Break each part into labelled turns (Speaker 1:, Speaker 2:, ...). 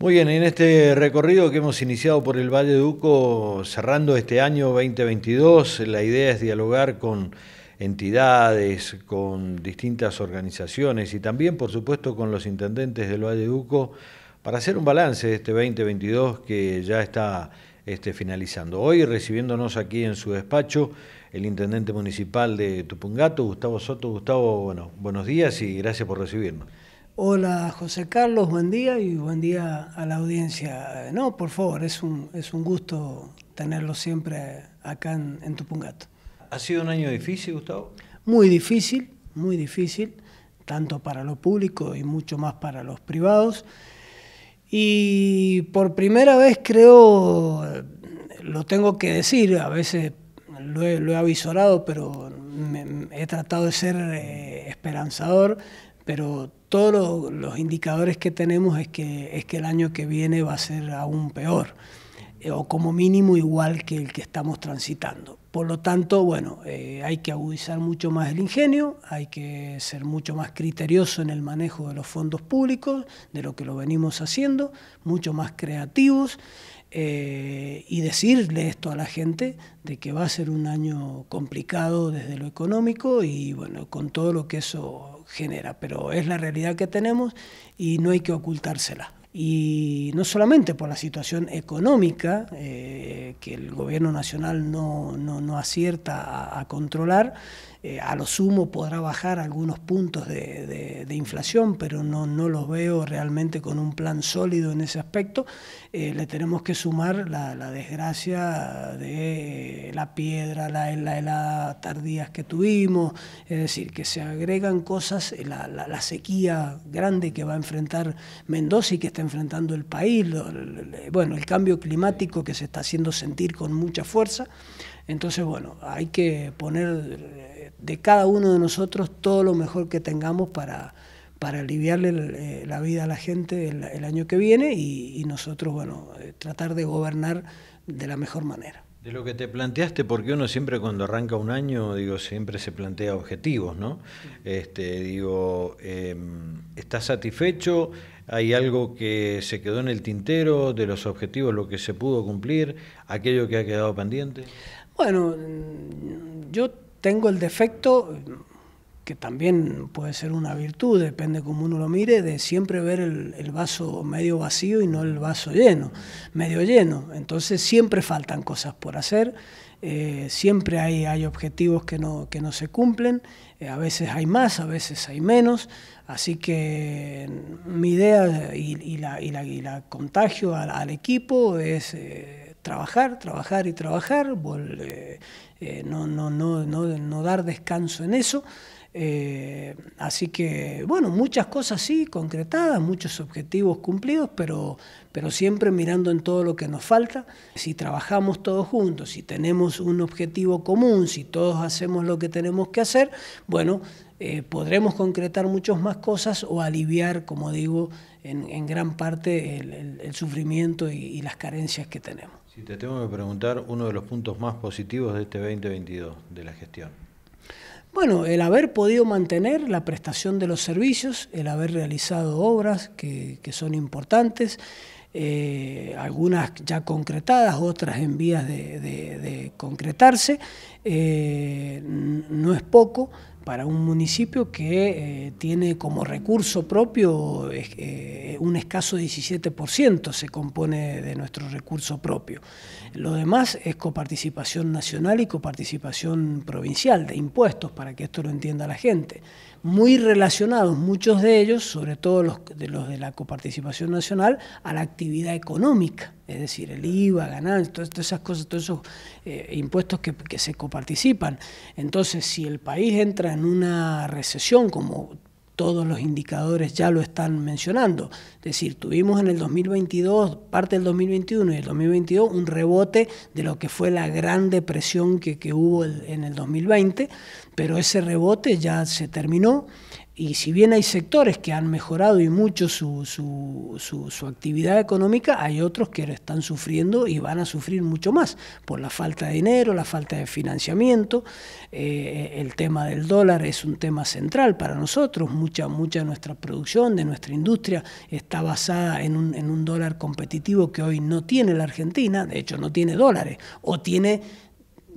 Speaker 1: Muy bien, en este recorrido que hemos iniciado por el Valle de Duco, cerrando este año 2022, la idea es dialogar con entidades, con distintas organizaciones y también, por supuesto, con los intendentes del Valle de Duco para hacer un balance de este 2022 que ya está este, finalizando. Hoy recibiéndonos aquí en su despacho el intendente municipal de Tupungato, Gustavo Soto. Gustavo, bueno, buenos días y gracias por recibirnos.
Speaker 2: Hola José Carlos, buen día y buen día a la audiencia. No, por favor, es un, gusto tenerlo siempre acá en, Tupungato.
Speaker 1: ¿Ha sido un año difícil, Gustavo?
Speaker 2: Muy difícil, muy difícil, tanto para lo público y mucho más para los privados. Y por primera vez creo, lo tengo que decir, a veces lo he, avisado, pero he tratado de ser eh, esperanzador, pero todos los, indicadores que tenemos es que, es que el año que viene va a ser aún peor. Eh, o como mínimo igual que el que estamos transitando. Por lo tanto, bueno, eh, hay que agudizar mucho más el ingenio, hay que ser mucho más criterioso en el manejo de los fondos públicos, de lo que lo venimos haciendo, mucho más creativos eh, y decirle esto a la gente de que va a ser un año complicado desde lo económico y bueno, con todo lo que eso genera, pero es la realidad que tenemos y no hay que ocultársela y no solamente por la situación económica eh, que el gobierno nacional no, acierta a controlar, eh, a lo sumo podrá bajar algunos puntos de, inflación, pero no, los veo realmente con un plan sólido en ese aspecto. Eh, le tenemos que sumar la, desgracia de eh, la piedra, la, la tardías que tuvimos, es decir, que se agregan cosas, la, la, sequía grande que va a enfrentar Mendoza y que está enfrentando el país, bueno, el cambio climático que se está haciendo sentir con mucha fuerza. Entonces, bueno, hay que poner de cada uno de nosotros todo lo mejor que tengamos para, para aliviarle eh, la vida a la gente el, año que viene y, nosotros, bueno, eh, tratar de gobernar de la mejor manera.
Speaker 1: De lo que te planteaste, porque uno siempre cuando arranca un año, digo, siempre se plantea objetivos, ¿no? Este, digo, em, ¿estás satisfecho? ¿Hay algo que se quedó en el tintero de los objetivos, lo que se pudo cumplir, aquello que ha quedado pendiente?
Speaker 2: Bueno, yo tengo el defecto, que también puede ser una virtud, depende cómo uno lo mire, de siempre ver el, vaso medio vacío y no el vaso lleno, medio lleno. Entonces siempre faltan cosas por hacer, eh, siempre hay, hay objetivos que no, que no se cumplen, eh, a veces hay más, a veces hay menos, así que mm, mi idea y, la, y, la, contagio al, equipo es... Eh, trabajar, trabajar y trabajar, eh, eh, no, no, no, no, dar descanso en eso. Eh, así que, bueno, muchas cosas sí, concretadas, muchos objetivos cumplidos, pero, pero siempre mirando en todo lo que nos falta. Si trabajamos todos juntos, si tenemos un objetivo común, si todos hacemos lo que tenemos que hacer, bueno, podremos concretar muchas más cosas o aliviar, como digo, en, gran parte el, sufrimiento y, las carencias que tenemos.
Speaker 1: Si te tengo que preguntar, uno de los puntos más positivos de este 2022 de la gestión.
Speaker 2: Bueno, el haber podido mantener la prestación de los servicios, el haber realizado obras que, son importantes, eh, algunas ya concretadas, otras en vías de, concretarse, eh, no es poco, para un municipio que eh, tiene como recurso propio eh, un escaso 17% se compone de nuestro recurso propio. Lo demás es coparticipación nacional y coparticipación provincial de impuestos, para que esto lo entienda la gente. Muy relacionados muchos de ellos, sobre todo los de la coparticipación nacional, a la actividad económica es decir, el IVA, ganar todas, esas cosas, todos esos eh, impuestos que, se coparticipan. Entonces, si el país entra en una recesión, como todos los indicadores ya lo están mencionando. Es decir, tuvimos en el 2022, parte del 2021 y el 2022, un rebote de lo que fue la gran depresión que, hubo en el 2020, pero ese rebote ya se terminó. Y si bien hay sectores que han mejorado y mucho su, su, actividad económica, hay otros que están sufriendo y van a sufrir mucho más por la falta de dinero, la falta de financiamiento. Eh, el tema del dólar es un tema central para nosotros. Mucha, mucha de nuestra producción, de nuestra industria, está basada en un, en un dólar competitivo que hoy no tiene la Argentina. De hecho, no tiene dólares o tiene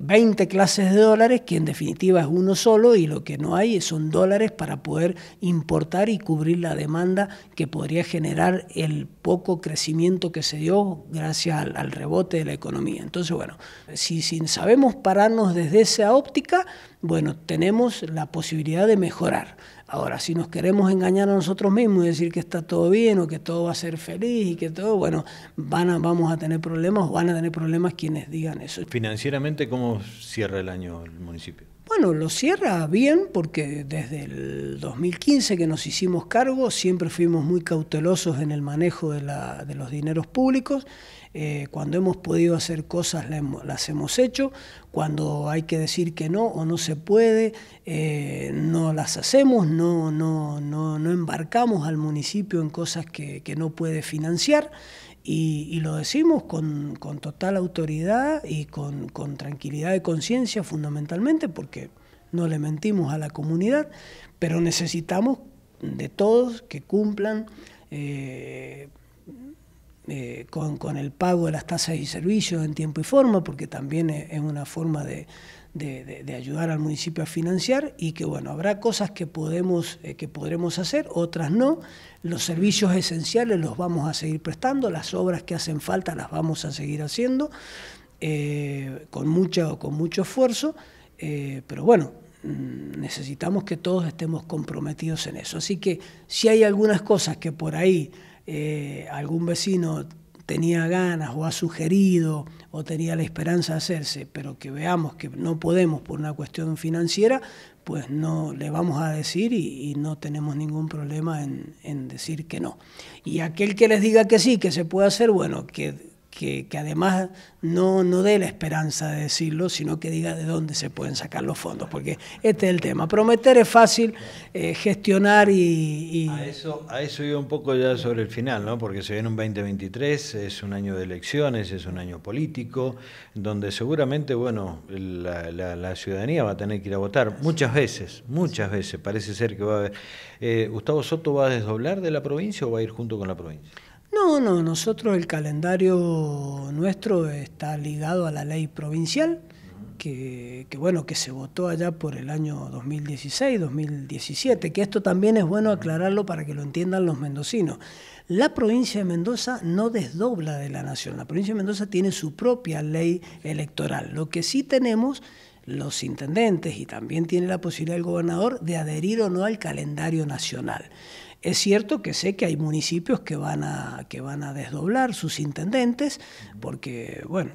Speaker 2: 20 clases de dólares, que en definitiva es uno solo y lo que no hay son dólares para poder importar y cubrir la demanda que podría generar el poco crecimiento que se dio gracias al, rebote de la economía. Entonces, bueno, si, si sabemos pararnos desde esa óptica, bueno, tenemos la posibilidad de mejorar. Ahora, si nos queremos engañar a nosotros mismos y decir que está todo bien o que todo va a ser feliz y que todo, bueno, van a, vamos a tener problemas van a tener problemas quienes digan
Speaker 1: eso. Financieramente, ¿cómo cierra el año el municipio?
Speaker 2: Bueno, lo cierra bien porque desde el 2015 que nos hicimos cargo siempre fuimos muy cautelosos en el manejo de, la, de los dineros públicos eh, cuando hemos podido hacer cosas las hemos hecho, cuando hay que decir que no o no se puede, eh, no las hacemos, no, no, no, embarcamos al municipio en cosas que, no puede financiar. Y, lo decimos con, total autoridad y con, tranquilidad de conciencia fundamentalmente porque no le mentimos a la comunidad, pero necesitamos de todos que cumplan eh, eh, con, el pago de las tasas y servicios en tiempo y forma, porque también es, una forma de, ayudar al municipio a financiar y que bueno, habrá cosas que, podemos, eh, que podremos hacer, otras no. Los servicios esenciales los vamos a seguir prestando, las obras que hacen falta las vamos a seguir haciendo eh, con, mucho, con mucho esfuerzo, pero bueno, mm, necesitamos que todos estemos comprometidos en eso. Así que si hay algunas cosas que por ahí eh, algún vecino tenía ganas o ha sugerido o tenía la esperanza de hacerse, pero que veamos que no podemos por una cuestión financiera, pues no le vamos a decir y, no tenemos ningún problema en, en, decir que no. Y aquel que les diga que sí, que se puede hacer, bueno, que que, además no, no dé la esperanza de decirlo, sino que diga de dónde se pueden sacar los fondos, porque este es el tema. Prometer es fácil, eh, gestionar y,
Speaker 1: A eso a eso iba un poco ya sobre el final, ¿no? porque se viene un 2023, es un año de elecciones, es un año político, donde seguramente bueno la, ciudadanía va a tener que ir a votar muchas veces, muchas veces, parece ser que va a haber... Eh, ¿Gustavo Soto va a desdoblar de la provincia o va a ir junto con la provincia?
Speaker 2: No, no, nosotros el calendario nuestro está ligado a la ley provincial, que, bueno, que se votó allá por el año 2016, 2017, que esto también es bueno aclararlo para que lo entiendan los mendocinos. La provincia de Mendoza no desdobla de la nación, la provincia de Mendoza tiene su propia ley electoral. Lo que sí tenemos los intendentes y también tiene la posibilidad el gobernador de adherir o no al calendario nacional. Es cierto que sé que hay municipios que van a, que van a desdoblar sus intendentes, porque, bueno,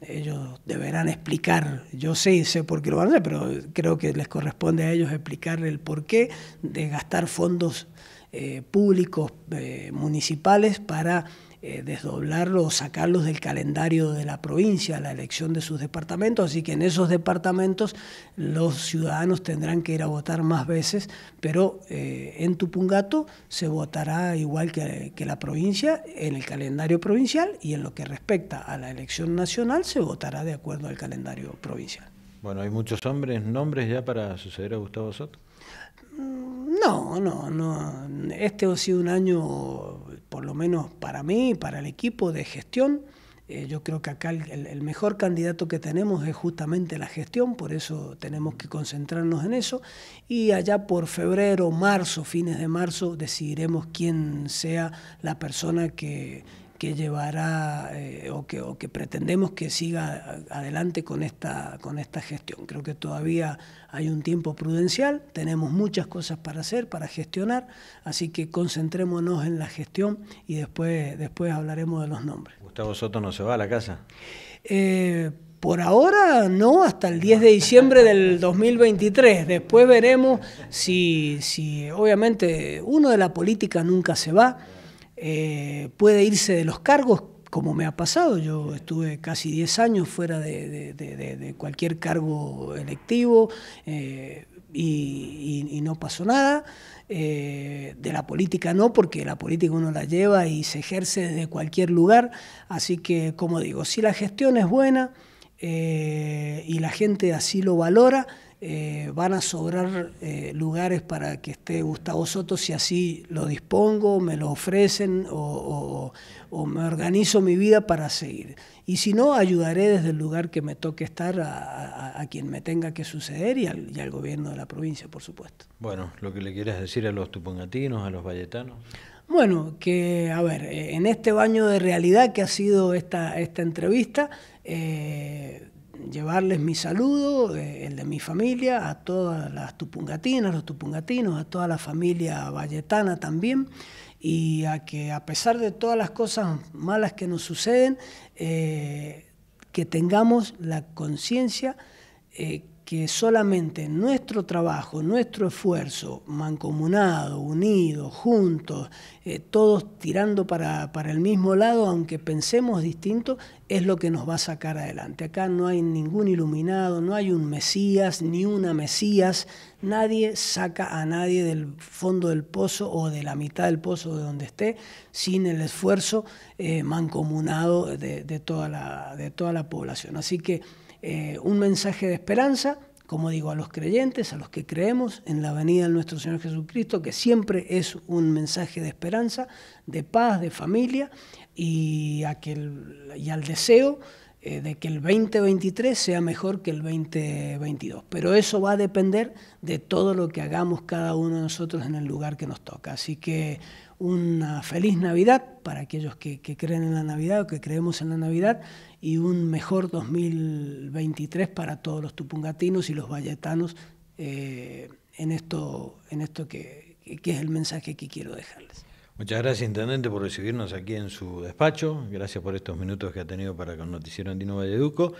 Speaker 2: ellos deberán explicar, yo sé, y sé por qué lo van a hacer, pero creo que les corresponde a ellos explicar el porqué de gastar fondos eh, públicos eh, municipales para eh, desdoblarlos o sacarlos del calendario de la provincia, la elección de sus departamentos, así que en esos departamentos los ciudadanos tendrán que ir a votar más veces, pero eh, en Tupungato se votará igual que, la provincia en el calendario provincial y en lo que respecta a la elección nacional se votará de acuerdo al calendario
Speaker 1: provincial. Bueno, ¿hay muchos hombres, nombres ya para suceder a Gustavo Soto?
Speaker 2: Mm, no, no, no. Este ha sido un año por lo menos para mí y para el equipo de gestión, eh, yo creo que acá el, mejor candidato que tenemos es justamente la gestión, por eso tenemos que concentrarnos en eso. Y allá por febrero, marzo, fines de marzo, decidiremos quién sea la persona que que llevará eh, o, que, o, que, pretendemos que siga adelante con esta, con esta gestión. Creo que todavía hay un tiempo prudencial, tenemos muchas cosas para hacer, para gestionar, así que concentrémonos en la gestión y después, después hablaremos de los nombres.
Speaker 1: Gustavo Soto no se va a la casa.
Speaker 2: Eh, por ahora no, hasta el 10 de diciembre del 2023. Después veremos si, si obviamente uno de la política nunca se va eh, puede irse de los cargos, como me ha pasado. Yo estuve casi 10 años fuera de, cualquier cargo electivo eh, y, no pasó nada. Eh, de la política no, porque la política uno la lleva y se ejerce desde cualquier lugar. Así que, como digo, si la gestión es buena y la gente así lo valora, eh, van a sobrar eh, lugares para que esté Gustavo Soto si así lo dispongo, me lo ofrecen o, me organizo mi vida para seguir. Y si no, ayudaré desde el lugar que me toque estar a, quien me tenga que suceder y al, gobierno de la provincia, por supuesto.
Speaker 1: Bueno, lo que le quieras decir a los tupongatinos, a los valletanos.
Speaker 2: Bueno, que a ver, eh, en este baño de realidad que ha sido esta, esta entrevista, llevarles mi saludo, eh, el de mi familia, a todas las tupungatinas, los tupungatinos, a toda la familia valletana también, y a que a pesar de todas las cosas malas que nos suceden, eh, que tengamos la conciencia eh, que solamente nuestro trabajo, nuestro esfuerzo, mancomunado, unido, juntos, eh, todos tirando para, para, el mismo lado, aunque pensemos distinto, es lo que nos va a sacar adelante. Acá no hay ningún iluminado, no hay un Mesías, ni una Mesías, nadie saca a nadie del fondo del pozo o de la mitad del pozo de donde esté sin el esfuerzo eh, mancomunado de, de, toda la, de toda la población. Así que eh, un mensaje de esperanza, como digo, a los creyentes, a los que creemos en la venida de nuestro Señor Jesucristo, que siempre es un mensaje de esperanza, de paz, de familia y, y al deseo eh, de que el 2023 sea mejor que el 2022. Pero eso va a depender de todo lo que hagamos cada uno de nosotros en el lugar que nos toca. Así que una feliz Navidad para aquellos que creen en la Navidad o que creemos en la Navidad y un mejor 2023 para todos los tupungatinos y los valletanos eh, en esto, en esto que, que es el mensaje que quiero dejarles.
Speaker 1: Muchas gracias, Intendente, por recibirnos aquí en su despacho. Gracias por estos minutos que ha tenido para con Noticiero Andino Valleduco.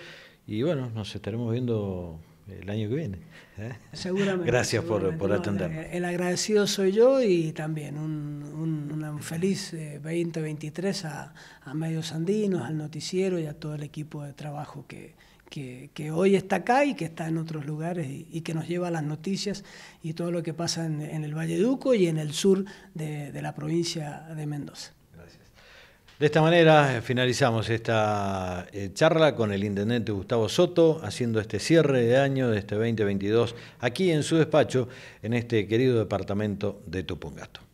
Speaker 1: Y bueno, nos estaremos viendo el año que viene. ¿eh? Seguramente. Gracias por, por atenderme.
Speaker 2: El, agradecido soy yo y también un, feliz 2023 eh, a, a Medios Andinos, al noticiero y a todo el equipo de trabajo que, que, hoy está acá y que está en otros lugares y, que nos lleva las noticias y todo lo que pasa en, el Valle Duco y en el sur de la provincia de Mendoza.
Speaker 1: De esta manera eh, finalizamos esta eh, charla con el intendente Gustavo Soto, haciendo este cierre de año de este 2022 aquí en su despacho, en este querido departamento de Tupungato.